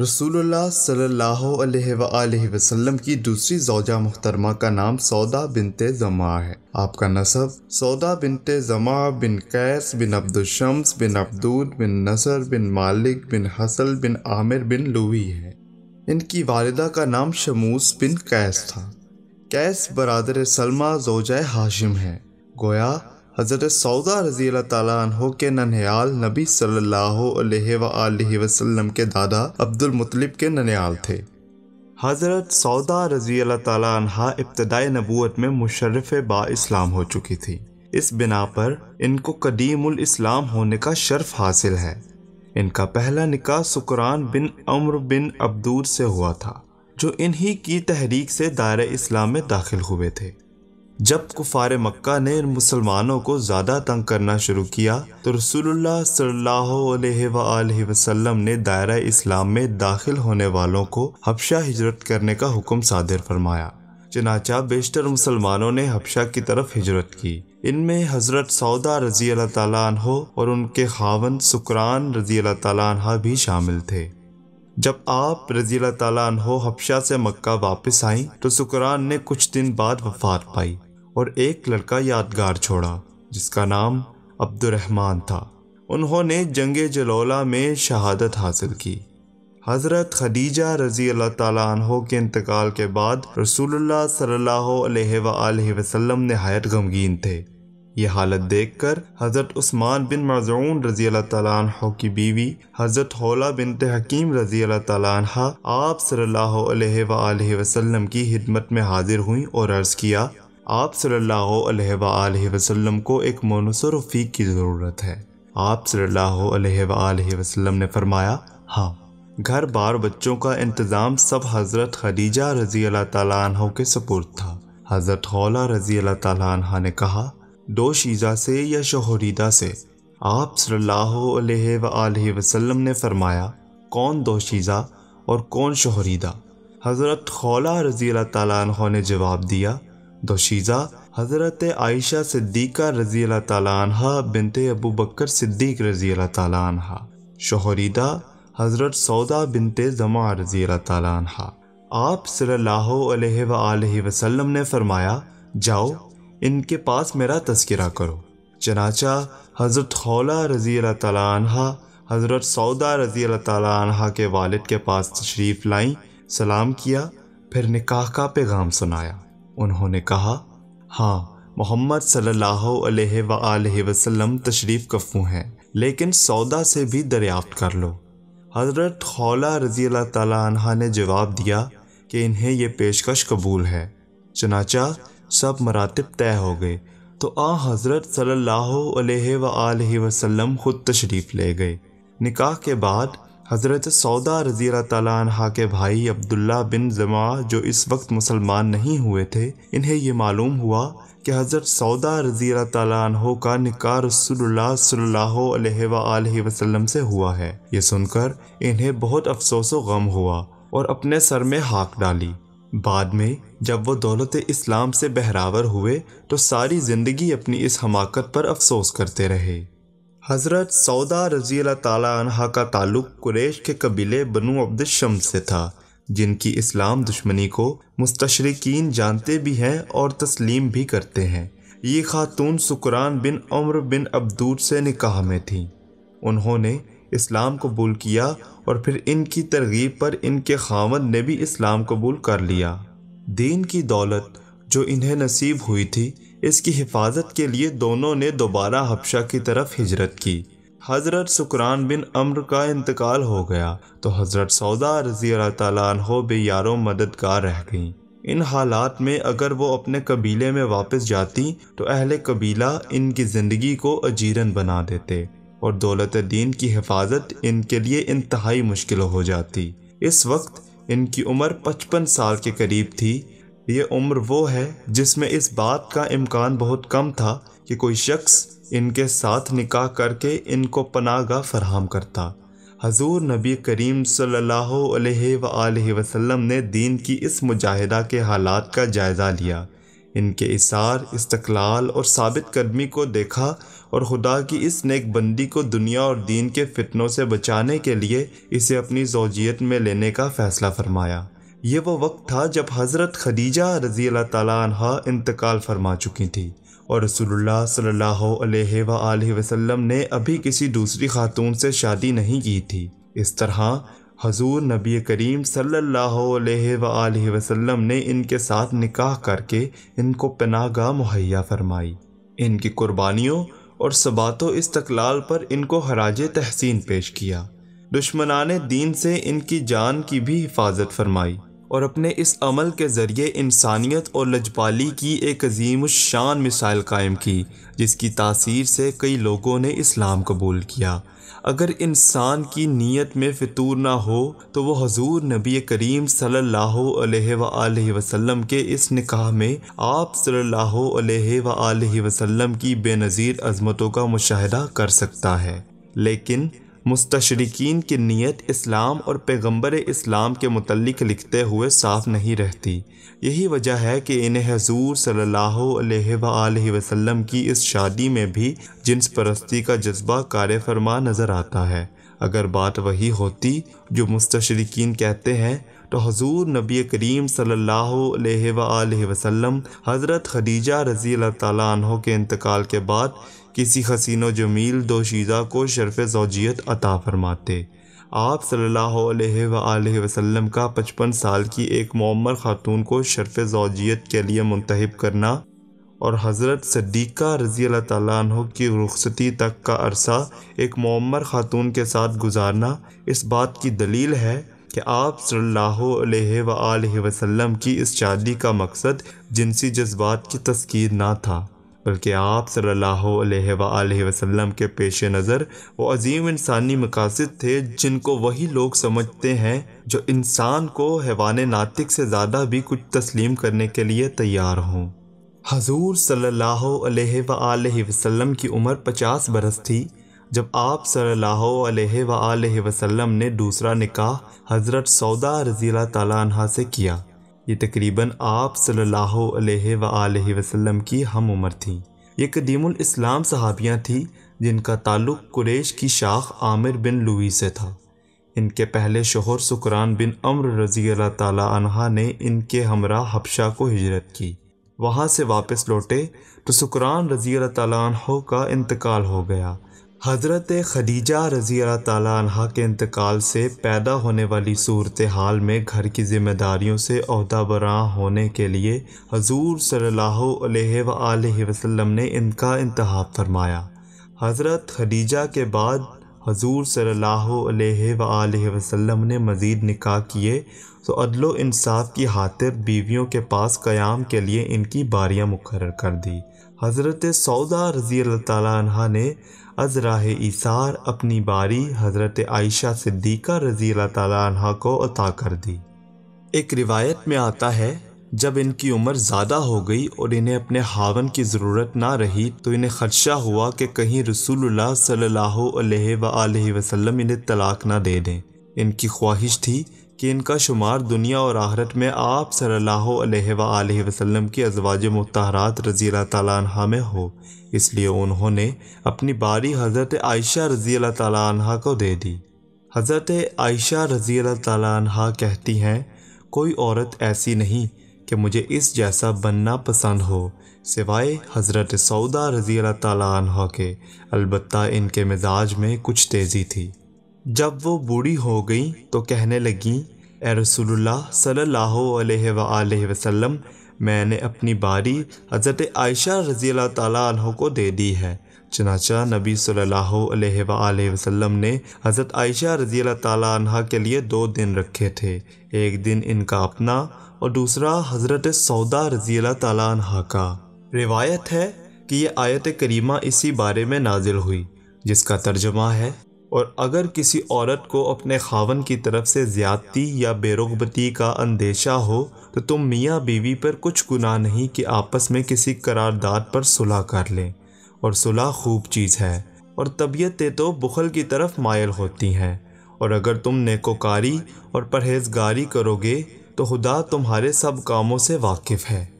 रसूलुल्लाह सल्लल्लाहु अलैहि वसल्लम की दूसरी जौजा मुहतरमा का नाम सौदा बिनते जमा है आपका नसब सौदा बिनते जमा बिन कैस बिन अब्दुलशम्स बिन अब्दूद बिन नसर बिन मालिक बिन हसल बिन आमिर बिन लुवी है इनकी वालदा का नाम शमूस बिन कैस था कैस बरदर सलमा जोजा हाशिम है गोया हज़रत सौदा रज़ी तहो के ननहाल नबी सल्लल्लाहु के दादा अब्दुल मुतलिब के ननहाल थे हज़रत सौदा रज़ी तह इब्तदाई नबूत में मुशरफ़ बा इस्लाम हो चुकी थी इस बिना पर इनको कदीमुल इस्लाम होने का शर्फ हासिल है इनका पहला निका सुकरान बिन अम्र बिन अब्दूर से हुआ था जो इन्हीं की तहरीक से दायरे इस्लाम में दाखिल हुए थे जब कुफार मक्का ने मुसलमानों को ज़्यादा तंग करना शुरू किया तो रसुल्लाम ने दायरा इस्लाम में दाखिल होने वालों को हफ्शा हिजरत करने का हुक्म सादिर फरमाया चनाचा बेशतर मुसलमानों ने हफ्शा की तरफ हिजरत की इनमें हज़रत सौदा रजी अल्लाह और उनके खावन सुकरान रजी अल्लाह भी शामिल थे जब आप रजी अल्लाह हफ्शा से मक्का वापस आईं तो सुकरान ने कुछ दिन बाद वफात पाई और एक लड़का यादगार छोड़ा जिसका नाम अब्दुलरहमान था उन्होंने जंग जलौला में शहादत हासिल की हज़रत खदीजा रज़ी अल्लाह तहों के इंतकाल के बाद रसूलुल्लाह सल्लल्लाहु अलैहि वसल्लम नहायत गमगीन थे ये हालत देखकर हज़रत उस्मान बिन मजून रज़ी अल्लाह तह की बीवी हज़रत होला बिन हकीम रज़ी अल्लाह तहा आप सल्लल्लाहु अलैहि वसल्लम की हिदमत में हाजिर हुई और अर्ज़ किया आप सल्ला को एक मोनसर फीक की ज़रूरत है आप सल्लल्लाहु वसलम ने फरमाया हाँ घर बार बच्चों का इंतज़ाम सब हज़रत खदीजा रज़ी अल्लाह तह के सपूर्द था हज़रत हौला रज़ी अल्लाह तह ने कहा दो शीज़ा से या शहरीदा से आप सल्ला वसलम ने फरमाया कौन दो शीज़ा और कौन शहरीदा हज़रत खौला रज़ी अल्लाह तह ने जवाब दिया दोशीज़ा हज़रत आयशा सिद्दीक़ा रज़ी तला बिनते अबू बकर सिद्दीक रज़ी तला शहरीदा हज़रत सौदा बिनते जमा रज़ी तला आप सल्लाम ने फरमाया जाओ इनके पास मेरा तस्करा करो चनाचा हज़रत खौला रज़ी तला हज़रत सौदा रज़ी तला के वालिद के पास तशरीफ़ लाई सलाम किया फिर निकाह का पैगाम सुनाया उन्होंने कहा हाँ मोहम्मद सल्लल्लाहु अलैहि वसल्लम तशरीफ़ कफू हैं लेकिन सौदा से भी दरियाफ्त कर लो हज़रत खौला रज़ी तह ने जवाब दिया कि इन्हें यह पेशकश कबूल है चनाचा सब मरातब तय हो गए तो आ हज़रत सल्ला अलैहि ख़ुद तशरीफ़ ले गए निकाह के बाद हज़रत सौदा रज़ी तला के भाई अब्दुल्ला बिन जमा जो इस वक्त मुसलमान नहीं हुए थे इन्हें ये मालूम हुआ कि हज़रत सौदा रज़ी तला का निकार रसोल्ला वसल्लम से हुआ है ये सुनकर इन्हें बहुत अफसोस गम हुआ और अपने सर में हाक डाली बाद में जब वो दौलत इस्लाम से बहरावर हुए तो सारी ज़िंदगी अपनी इस हमाकत पर अफसोस करते रहे हज़रत सौदा रजी तह का ताल्लुक कुरेश के कबीले बनु अब्दुलशम से था जिनकी इस्लाम दुश्मनी को मुस्तरकिन जानते भी हैं और तस्लीम भी करते हैं ये खातून सुकरान बिन उम्र बिन अब्दूद से निकाह में थीं उन्होंने इस्लाम कबूल किया और फिर इनकी तरगीब पर इनके खामद ने भी इस्लाम कबूल कर लिया दीन की दौलत जो इन्हें नसीब हुई थी इसकी हिफाजत के लिए दोनों ने दोबारा हबशा की तरफ हिजरत की हज़रत सुकरान बिन अम्र का इंतकाल हो गया तो हज़रत सौदा रज़ी बे यारों मददगार रह गईं इन हालात में अगर वो अपने कबीले में वापस जाती तो अहले कबीला इनकी ज़िंदगी को अजीरन बना देते और दौलत दीन की हिफाजत इनके लिए इंतहाई मुश्किल हो जाती इस वक्त इनकी उम्र पचपन साल के करीब थी ये उम्र वो है जिसमें इस बात का इम्कान बहुत कम था कि कोई शख्स इनके साथ निकाह करके इनको पनागा फरहम करता हजूर नबी करीम सल्लल्लाहु ने दीन की इस मुजाहिदा के हालात का जायज़ा लिया इनके इसार इस्तकलाल और साबित कदमी को देखा और खुदा की इस नेकबंदी को दुनिया और दीन के फितनों से बचाने के लिए इसे अपनी जोजियत में लेने का फ़ैसला फरमाया ये वो वक्त था जब हज़रत खदीजा रज़ी अल्लाह तहा इंतकाल फरमा चुकी थी और रसूलुल्लाह सल्लल्लाहु अलैहि वसल्लम ने अभी किसी दूसरी खातून से शादी नहीं की थी इस तरह हजूर नबी करीम सल्लल्लाहु अलैहि वसल्लम ने इनके साथ निकाह करके इनको पनागा मुहैया फरमाई इनकी कुर्बानियों और सबात इस्तकलाल पर इनको हराज तहसीन पेश किया दुश्मनान दीन से इनकी जान की भी हिफाजत फरमाई और अपने इस अमल के ज़रिए इंसानियत और लजपाली की एक अजीम शान मिसाल कायम की जिसकी तासीर से कई लोगों ने इस्लाम कबूल किया अगर इंसान की नीयत में फितूर ना हो तो वह हजूर नबी करीम सल्ला अलैहि के इस निकाह में आप सल्ला अलैहि की बेनज़ीर अजमतों का मुशाह कर सकता है लेकिन मुस्तशरकिन की नीयत इस्लाम और पैगंबर इस्लाम के मतलब लिखते हुए साफ़ नहीं रहती यही वजह है कि इन्हें हजूर सल्ला अलैहि वसल्लम की इस शादी में भी जिन्स परस्ती का जज्बा कार फरमा नज़र आता है अगर बात वही होती जो मुस्तशरकिन कहते हैं तो हजूर नबी करीम सल्ला वसम हज़रत खदीजा रज़ी अल्लाह के इंतकाल के बाद किसी हसीनो जमील शीज़ा को शरफ़ जोजियत अता फरमाते आप सल्ला वसम का पचपन साल की एक मम्मर ख़ातून को शरफ़ जोजियत के लिए मुंतब करना और हज़रत सद्दीक़ा रज़ी तु की रुखसती तक का अरसा एक मम्मर ख़ातून के साथ गुजारना इस बात की दलील है कि आप सल्ला वसम की इस शादी का मकसद जिनसी जज्बात की तस्कीर ना था बल्कि आप सल्ला वसम के पेश नज़र वो अजीम इंसानी मकासद थे जिनको वही लोग समझते हैं जो इंसान को हैवान नातिक से ज़्यादा भी कुछ तस्लीम करने के लिए तैयार हों हजूर सल्ला वसम की उम्र पचास बरस थी जब आप सल्ला वसम ने दूसरा निकाह हज़रत सौदा रज़ी तला से किया ये तकरीबन आप सल्लल्लाहु अलैहि वसल्लम की हम उम्र थी ये कदीमुल इस्लाम सहाबियाँ थीं जिनका ताल्लुक़ कुरेश की शाख आमिर बिन लुई से था इनके पहले शोहर सुकरान बिन अम्र रज़ी अल्लाह ने इनके हमरा हबशा को हिजरत की वहाँ से वापस लौटे तो सुकरान रज़ी अल्लाह तह का इंतकाल हो गया हज़रत खदीजा रज़ी तह के इंतकाल से पैदा होने वाली सूरत हाल में घर की ज़िम्मेदारियों से अहदा बरा होने के लिए हजूर सल्ला वसम ने इनका इंतहा फरमाया हज़रत खदीजा के बाद हजूर सल्ला वसम ने मज़ीद निका किए तो अदलोसाफ़ की हातिर बीवियों के पास क़याम के लिए इनकी बारियाँ मुकर कर दी हज़रत सौदा रज़ी तह ने अज़रा इसार अपनी बारी हज़रत आयशा सिद्दीक़ा रज़ी तह को अता कर दी एक रिवायत में आता है जब इनकी उम्र ज़्यादा हो गई और इन्हें अपने हावन की ज़रूरत ना रही तो इन्हें खदशा हुआ कि कहीं रसूल सल्ला वसलम इन्हें तलाक ना दे दें इनकी ख्वाहिश थी कि इनका शुमार दुनिया और आहरत में आप सल्ला वसम की अजवाज मतहरात रज़ी तह में हो इसलिए उन्होंने अपनी बारी हज़रत आयशा रज़ी तह को दे दी हज़रत आयशा रज़ी तह कहती हैं कोई औरत ऐसी नहीं कि मुझे इस जैसा बनना पसंद हो सिवाय हज़रत सऊदा रज़ी तह के अलबत् इनके मिजाज में कुछ तेज़ी थी जब वो बूढ़ी हो गई तो कहने लगी ए रसूलुल्लाह सल्लल्लाहु अलैहि सल्ला वसल्लम मैंने अपनी बारी हज़रत आयशा रज़ी अल्लाह को दे दी है चनाचा नबी सल्लल्लाहु अलैहि वसल्लम ने हज़रत आयशा रज़ी अल्लाह के लिए दो दिन रखे थे एक दिन इनका अपना और दूसरा हज़रत सौदा रज़ी अल्लाह का रिवायत है कि ये आयत करीमा इसी बारे में नाजिल हुई जिसका तर्जमा है और अगर किसी औरत को अपने खावन की तरफ से ज़्यादती या बेरुगबती का अंदेशा हो तो तुम मियाँ बीवी पर कुछ गुनाह नहीं कि आपस में किसी करारदाद पर सुलह कर लें और सुलह खूब चीज़ है और तबीयतें तो बुखल की तरफ मायल होती हैं और अगर तुम नेकोकारी और परहेजगारी करोगे तो खुदा तुम्हारे सब कामों से वाकिफ़ है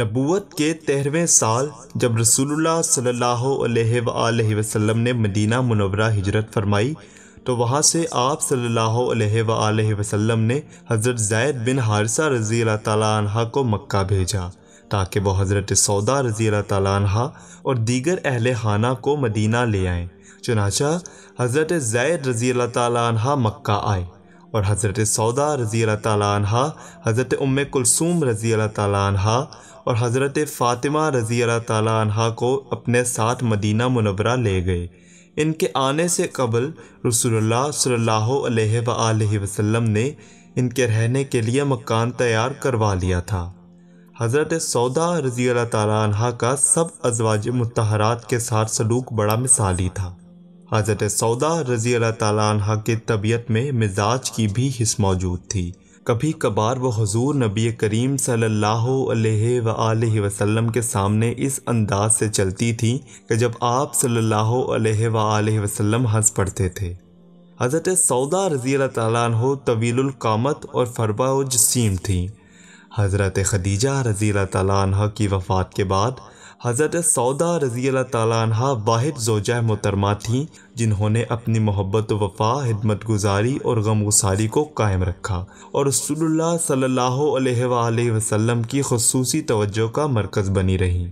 नबूत के तेरहवें साल जब रसूलुल्लाह सल्लल्लाहु अलैहि वसल्लम ने मदीना मुनवरा हिजरत फरमाई तो वहाँ से आप सल्लल्लाहु अलैहि वसल्लम ने हज़रत जैद बिन हारसा रज़ी तह को मक्का भेजा ताकि वह हज़रत सौदा रज़ी तह और दीगर अहल खाना को मदीना ले आएँ चनाचा हज़रत जैद रज़ी तह मक्का आए और हज़रत सौदा रज़ी तह हज़रत उम कुलसूम रज़ी तह और हज़रत फ़ातिमा रज़ी अल्लाह को अपने साथ मदीना मुनवरा ले गए इनके आने से कबल रसोल्ला सल्ला वसम ने इनके रहने के लिए मकान तैयार करवा लिया था हज़रत सौदा रज़ी अल्लाह का सब अजवाज मतहरात के साथ सलूक बड़ा मिसाली था हज़रत सौदा रज़ी अल्लाह तहा की तबीयत में मिजाज की भी हिस्स मौजूद थी कभी कभार वो हजूर नबी करीम सल्ला वसम के सामने इस अंदाज से चलती थी कि जब आप सल्ला अलैहि हंस पड़ते थे हज़रत सौदा रज़ी तु तवीलकामत और फरबा जसीम थी हज़रत खदीजा रज़ी की वफ़ात के बाद हज़रत सौदा रज़ी तह वाहिद जोजा मोहतरमा थीं जिन्होंने अपनी मोहब्बत वफ़ा हिदमत गुजारी और गम गुसारी को कायम रखा और रसोल्ला सल्ला वसम की खसूस तवज्जो का मरकज़ बनी रहीं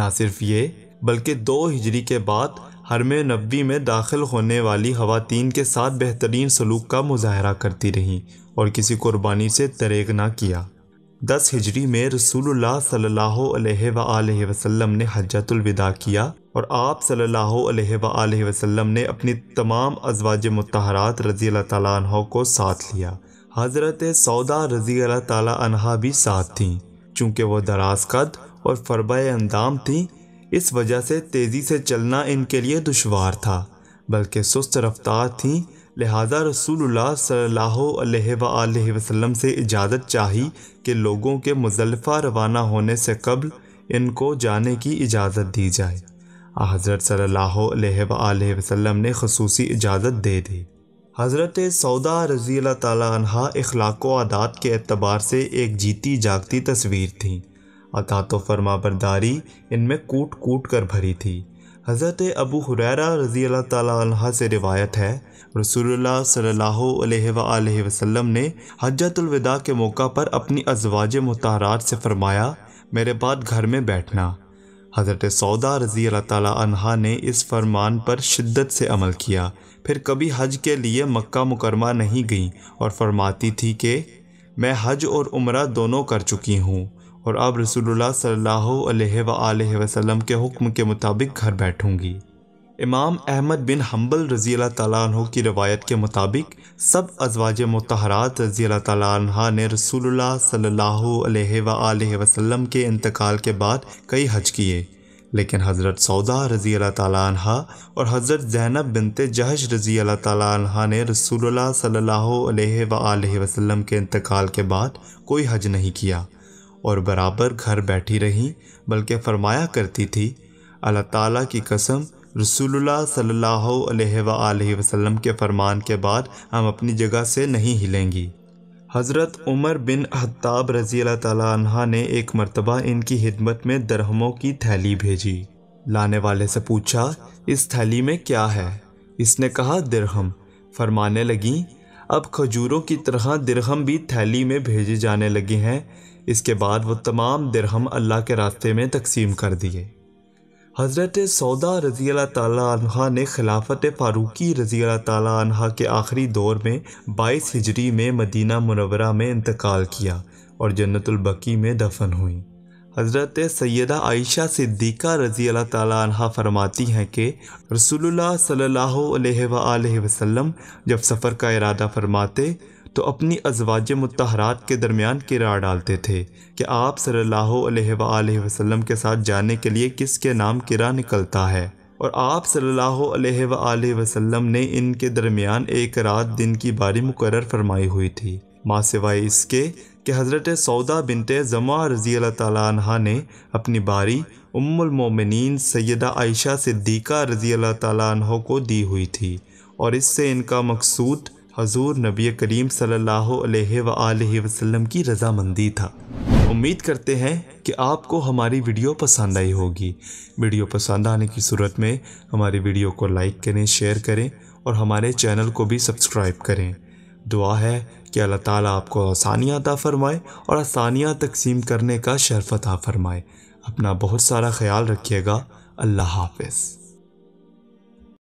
ना सिर्फ ये बल्कि दो हिजरी के बाद हरम नबी में दाखिल होने वाली खुवान के साथ बेहतरीन सलूक का मुजाहरा करती रहीं और किसी कुर्बानी से तरेग ना किया दस हिजरी में रसूलुल्लाह सल्लल्लाहु अलैहि वसल्लम वसल्लम ने हजतुल विदा किया और आप सल्लल्लाहु अलैहि वसल्लम वसल्लम ने अपनी तमाम अजवाज मतहरात रज़ी तह को साथ लिया हज़रत सौदा रज़ी तह भी साथ थीं चूँकि वह दराज कद और फरबा अंदाम थीं इस वजह से तेज़ी से चलना इनके लिए दुशवार था बल्कि सुस्त रफ्तार थीं लिहाजा रसूलुल्लाह सल्ला अलैहि वसल्लम से इजाज़त चाही कि लोगों के मुजलफ़ा रवाना होने से कबल इनको जाने की इजाज़त दी जाए हज़रत सल्ला वसम ने खसूस इजाज़त दे दी हज़रत सौदा रज़ी तह अखलाक आदात के अतबार से एक जीती जागती तस्वीर थी अता फरमा बरदारी इनमें कूट कूट कर भरी थी हज़रत अबू हुरैरा रज़ी अल्लाह ताली से रिवायत है रसूलुल्लाह सल्लल्लाहु अलैहि वसल्लम ने हजतुलविदा के मौका पर अपनी अजवाज मतहरात से फ़रमाया मेरे बाद घर में बैठना हज़रत सौदा रज़ी अल्लाह ताली ने इस फरमान पर शिद्दत से अमल किया फिर कभी हज के लिए मक्का मुकरमा नहीं गईं और फरमाती थी कि मैं हज और उम्र दोनों कर चुकी हूँ और अब रसूलुल्लाह सल्लल्लाहु अलैहि वसल्लम के हुक्म के मुताबिक घर बैठूंगी इमाम अहमद बिन हम्बल रज़ी तु की रवायत के मुताबिक सब अजवाज मतहरात रज़ी तु ने रसूलुल्लाह सल्लल्लाहु अलैहि वसल्लम के इंतकाल के बाद कई हज किए लेकिन हज़रत सौदा रज़ी तह और हज़रत जैनब बिनते जहश रज़ी तह ने रसूलुल्लाह सल्लल्लाहु अलैहि वसल्लम के इंतकाल के बाद कोई हज नहीं किया और बराबर घर बैठी रहीं बल्कि फरमाया करती थी अल्लाह ताला की कसम रसूलुल्लाह सल्लल्लाहु अलैहि वसल्लम के फरमान के बाद हम अपनी जगह से नहीं हिलेंगी हज़रत उमर बिन हत्ताब रज़ी तह ने एक मरतबा इनकी हिदमत में दरहमों की थैली भेजी लाने वाले से पूछा इस थैली में क्या है इसने कहा दरहम फरमाने लगी अब खजूरों की तरह दिरहम भी थैली में भेजे जाने लगे हैं इसके बाद वह तमाम दिरहम अल्लाह के रास्ते में तकसीम कर दिए हज़रत सौदा रज़ी तह ने खिलाफत फ़ारूकी रज़ी तह के आखिरी दौर में बाईस हिजरी में मदीना मुनवरा में इंतकाल किया और जन्नतुलबकी में दफन हुई हज़रत सैदा आयशा सिद्दीक़ा रज़ी अल्लाह तहा फरमाती हैं कि रसूलुल्लाह सल्लल्लाहु अलैहि वसल्लम जब सफ़र का इरादा फरमाते तो अपनी अजवाज मतहरात के दरमियान किरा डालते थे कि आप सल्लल्लाहु अलैहि वसल्लम के साथ जाने के लिए किसके नाम किरा निकलता है और आप सल्लल्लाहु अलैहि वसल्लम ने इनके दरमियान एक रात दिन की बारी मुकर फरमाई हुई थी माँ सिवाय इसके कि हज़रत सौदा बिनते जमा रज़ी तह ने अपनी बारी उमोमिन सैदा आयशा सिद्दीक़ा रज़ी तह को दी हुई थी और इससे इनका मकसूद हजूर नबी करीम सल्ला वसलम की रजामंदी था उम्मीद करते हैं कि आपको हमारी वीडियो पसंद आई होगी वीडियो पसंद आने की सूरत में हमारी वीडियो को लाइक करें शेयर करें और हमारे चैनल को भी सब्सक्राइब करें दुआ है कि अल्लाह ताला आपको आसानियाँ अता फ़रमाए और आसानियाँ तकसीम करने का शरफ अता फ़रमाए अपना बहुत सारा ख्याल रखिएगा अल्लाह हाफिज़